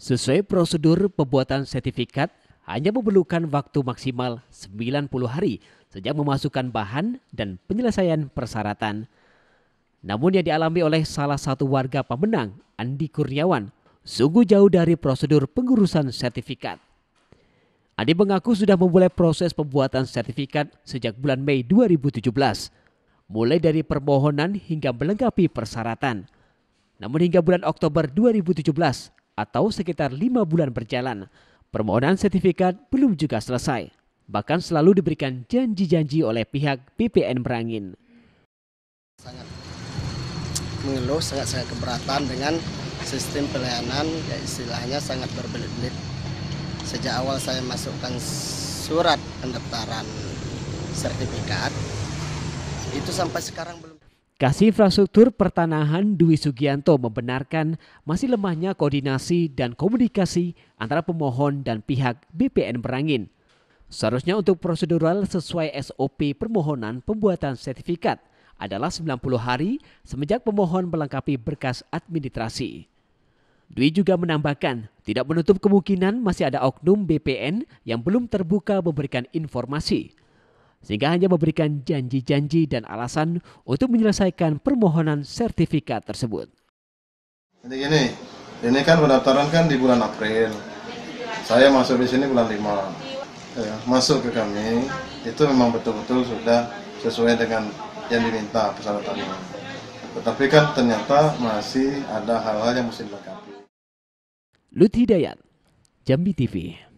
Sesuai prosedur pembuatan sertifikat, hanya memerlukan waktu maksimal 90 hari sejak memasukkan bahan dan penyelesaian persyaratan. Namun yang dialami oleh salah satu warga pemenang, Andi Kurniawan, sungguh jauh dari prosedur pengurusan sertifikat. Andi mengaku sudah memulai proses pembuatan sertifikat sejak bulan Mei 2017, mulai dari permohonan hingga melengkapi persyaratan. Namun hingga bulan Oktober 2017, atau sekitar lima bulan berjalan. Permohonan sertifikat belum juga selesai. Bahkan selalu diberikan janji-janji oleh pihak BPN Merangin. Sangat mengeluh, sangat-sangat keberatan dengan sistem pelayanan, ya istilahnya sangat berbelit-belit. Sejak awal saya masukkan surat pendaftaran sertifikat, itu sampai sekarang belum. Kasih Infrastruktur Pertanahan Dwi Sugianto membenarkan masih lemahnya koordinasi dan komunikasi antara pemohon dan pihak BPN Merangin. Seharusnya untuk prosedural sesuai SOP permohonan pembuatan sertifikat adalah 90 hari semenjak pemohon melengkapi berkas administrasi. Dwi juga menambahkan, tidak menutup kemungkinan masih ada oknum BPN yang belum terbuka memberikan informasi sehingga hanya memberikan janji-janji dan alasan untuk menyelesaikan permohonan sertifikat tersebut. Jadi gini, ini kan pendaftaran kan di bulan April. Saya masuk di sini bulan 5. Ya, masuk ke kami, itu memang betul-betul sudah sesuai dengan yang diminta persyaratannya. Tetapi kan ternyata masih ada hal-hal yang mesti dilengkapi. Lut Hidayat, Jambi TV.